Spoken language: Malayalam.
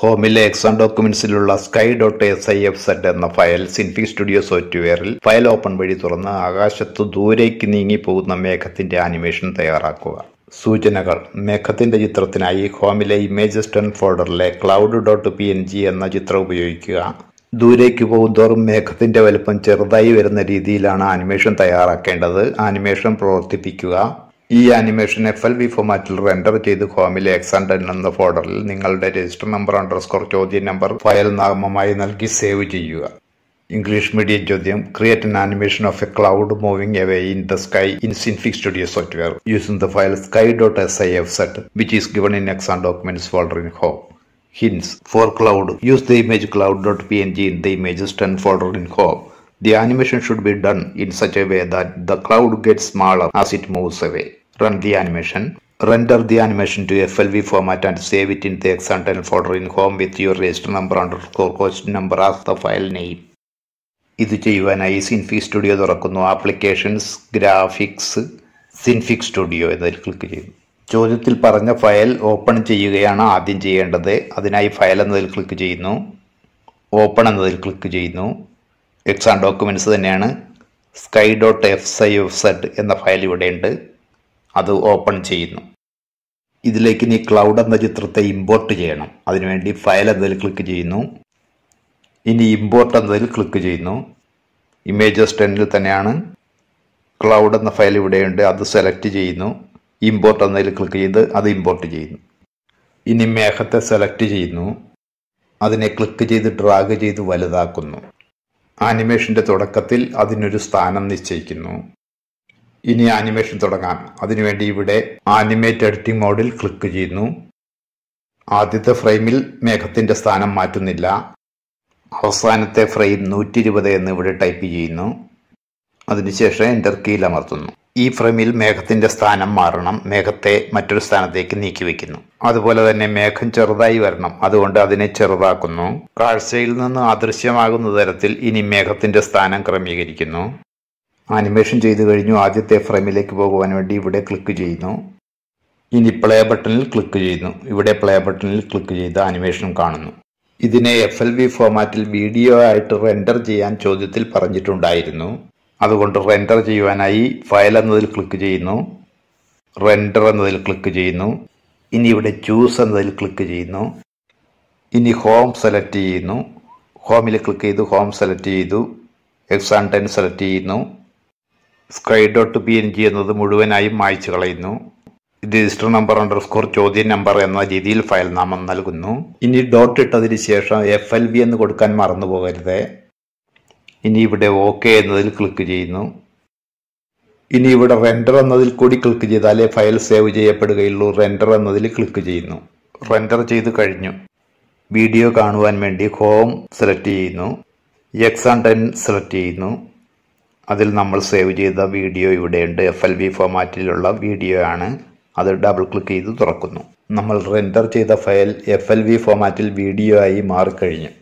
ഹോമിലെ എക്സാം ഡോക്യുമെന്റ്സിലുള്ള sky dot S I F zed എന്ന ഫയൽ സിൻഫി സ്റ്റുഡിയോ സോഫ്റ്റ്വെയറിൽ ഫയൽ ഓപ്പൺ വഴി തുറന്ന് ആകാശത്ത് ദൂരേക്ക് നീങ്ങിപ്പോകുന്ന മേഘത്തിന്റെ ആനിമേഷൻ തയ്യാറാക്കുക സൂചനകൾ മേഘത്തിന്റെ ചിത്രത്തിനായി ഹോമിലെ ഇമേജസ് ടെൻ ഫോൾഡറിലെ cloud dot P N G എന്ന ചിത്രം ഉപയോഗിക്കുക ദൂരേക്ക് പോകുന്തോറും മേഘത്തിന്റെ വലുപ്പം ചെറുതായി വരുന്ന രീതിയിലാണ് ആനിമേഷൻ തയ്യാറാക്കേണ്ടത് ആനിമേഷൻ പ്രവർത്തിപ്പിക്കുക ഈ ആനിമേഷൻ എഫ് എൽ വി ഫോമാറ്റിൽ റെൻഡർ ചെയ്ത് ഹോമിലെ എക്സണ്ടൻ എന്ന ഫോൾഡറിൽ നിങ്ങളുടെ രജിസ്റ്റർ നമ്പർ അണ്ടർസ്കോർ ചോദ്യം നമ്പർ ഫയൽ നാമമായി നൽകി സേവ് ചെയ്യുക ഇംഗ്ലീഷ് മീഡിയം ചോദ്യം create an animation of a cloud moving away in the sky in Synfig studio software using the file sky dot S I F zed which is given in exam documents folder in home hints for cloud use the image cloud dot P N G in the images ten folder in home The animation should be done in such a way that the cloud gets smaller as it moves away. Run the animation the animation render the animation to FLV format and save it in the external folder in home with your register number underscore question number of the file name ഇത് ചെയ്യുവാനായി സിൻഫിക് സ്റ്റുഡിയോ തുറക്കുന്നു ആപ്ലിക്കേഷൻസ് ഗ്രാഫിക്സ് സിൻഫിക് സ്റ്റുഡിയോ എന്നതിൽ ക്ലിക്ക് ചെയ്യുന്നു ചോദ്യത്തിൽ പറഞ്ഞ ഫയൽ ഓപ്പൺ ചെയ്യുകയാണ് ആദ്യം ചെയ്യേണ്ടത് അതിനായി ഫയൽ എന്നതിൽ ക്ലിക്ക് ചെയ്യുന്നു ഓപ്പൺ എന്നതിൽ ക്ലിക്ക് ചെയ്യുന്നു എക്സാം ഡോക്യുമെൻറ്റ്സ് തന്നെയാണ് സ്കൈ ഡോട്ട് എഫ് സൈ എഫ് സെഡ് എന്ന ഫയൽ ഇവിടെയുണ്ട് അത് ഓപ്പൺ ചെയ്യുന്നു ഇതിലേക്ക് നീ ക്ലൗഡ് എന്ന ചിത്രത്തെ ഇമ്പോർട്ട് ചെയ്യണം അതിനുവേണ്ടി ഫയൽ എന്നതിൽ ക്ലിക്ക് ചെയ്യുന്നു ഇനി ഇമ്പോർട്ട് എന്നതിൽ ക്ലിക്ക് ചെയ്യുന്നു ഇമേജസ് ടെന്നിൽ തന്നെയാണ് ക്ലൗഡ് എന്ന ഫയൽ ഇവിടെയുണ്ട് അത് സെലക്ട് ചെയ്യുന്നു ഇമ്പോർട്ട് എന്നതിൽ ക്ലിക്ക് ചെയ്ത് അത് ഇമ്പോർട്ട് ചെയ്യുന്നു ഇനി മേഘത്തെ സെലക്ട് ചെയ്യുന്നു അതിനെ ക്ലിക്ക് ചെയ്ത് ഡ്രാഗ് ചെയ്ത് വലുതാക്കുന്നു ആനിമേഷൻ്റെ തുടക്കത്തിൽ അതിനൊരു സ്ഥാനം നിശ്ചയിക്കുന്നു ഇനി ആനിമേഷൻ തുടങ്ങാം അതിനുവേണ്ടി ഇവിടെ ആനിമേറ്റ് എഡിറ്റിംഗ് മോഡിൽ ക്ലിക്ക് ചെയ്യുന്നു ആദ്യത്തെ ഫ്രെയിമിൽ മേഘത്തിൻ്റെ സ്ഥാനം മാറ്റുന്നില്ല അവസാനത്തെ ഫ്രെയിം നൂറ്റി ഇരുപത് എന്ന് ഇവിടെ ടൈപ്പ് ചെയ്യുന്നു അതിനുശേഷം എൻ്റർ കീയിൽ അമർത്തുന്നു ഈ ഫ്രെയിമിൽ മേഘത്തിൻ്റെ സ്ഥാനം മാറണം മേഘത്തെ മറ്റൊരു സ്ഥാനത്തേക്ക് നീക്കി വയ്ക്കുന്നു അതുപോലെ തന്നെ മേഘം ചെറുതായി വരണം അതുകൊണ്ട് അതിനെ ചെറുതാക്കുന്നു കാഴ്ചയിൽ നിന്ന് അദൃശ്യമാകുന്ന തരത്തിൽ ഇനി മേഘത്തിൻ്റെ സ്ഥാനം ക്രമീകരിക്കുന്നു ആനിമേഷൻ ചെയ്തു കഴിഞ്ഞു ആദ്യത്തെ ഫ്രെയിമിലേക്ക് പോകുവാൻ വേണ്ടി ഇവിടെ ക്ലിക്ക് ചെയ്യുന്നു ഇനി പ്ലേ ബട്ടണിൽ ക്ലിക്ക് ചെയ്യുന്നു ഇവിടെ പ്ലേ ബട്ടണിൽ ക്ലിക്ക് ചെയ്ത് ആനിമേഷൻ കാണുന്നു ഇതിനെ എഫ് എൽ വി ഫോമാറ്റിൽ വീഡിയോ ആയിട്ട് റെൻഡർ ചെയ്യാൻ ചോദ്യത്തിൽ പറഞ്ഞിട്ടുണ്ടായിരുന്നു അതുകൊണ്ട് റെൻഡർ ചെയ്യുവാനായി ഫയൽ എന്നതിൽ ക്ലിക്ക് ചെയ്യുന്നു റെൻഡർ എന്നതിൽ ക്ലിക്ക് ചെയ്യുന്നു ഇനി ഇവിടെ ചൂസ് എന്നതിൽ ക്ലിക്ക് ചെയ്യുന്നു ഇനി ഹോം സെലക്ട് ചെയ്യുന്നു ഹോമിൽ ക്ലിക്ക് ചെയ്ത് ഹോം സെലക്ട് ചെയ്തു എക്സാൻഡൻ സെലക്ട് ചെയ്യുന്നു sky dot P N G എന്നത് മുഴുവനായും മായ്ച്ചു കളയുന്നു രജിസ്റ്റർ നമ്പർ അണ്ടർ സ്കോർ ചോദ്യം നമ്പർ എന്ന രീതിയിൽ ഫയൽ നാമം നൽകുന്നു ഇനി ഡോട്ട് ഇട്ടതിന് ശേഷം എഫ് എൽ വി എന്ന് കൊടുക്കാൻ മറന്നു പോകരുത് ഇനി ഇവിടെ ഓക്കെ എന്നതിൽ ക്ലിക്ക് ചെയ്യുന്നു ഇനി ഇവിടെ റെൻഡർ എന്നതിൽ കൂടി ക്ലിക്ക് ചെയ്താലേ ഫയൽ സേവ് ചെയ്യപ്പെടുകയുള്ളൂ റെൻഡർ എന്നതിൽ ക്ലിക്ക് ചെയ്യുന്നു റെൻഡർ ചെയ്ത് കഴിഞ്ഞു വീഡിയോ കാണുവാൻ വേണ്ടി ഹോം സെലക്ട് ചെയ്യുന്നു എക്സ് ആൻഡ് ടെൻ സെലക്ട് ചെയ്യുന്നു അതിൽ നമ്മൾ സേവ് ചെയ്ത വീഡിയോ ഇവിടെയുണ്ട് എഫ് എൽ വി ഫോമാറ്റിലുള്ള വീഡിയോ ആണ് അത് ഡബിൾ ക്ലിക്ക് ചെയ്ത് തുറക്കുന്നു നമ്മൾ റെൻഡർ ചെയ്ത ഫയൽ എഫ് എൽ വി ഫോമാറ്റിൽ വീഡിയോ ആയി മാറിക്കഴിഞ്ഞു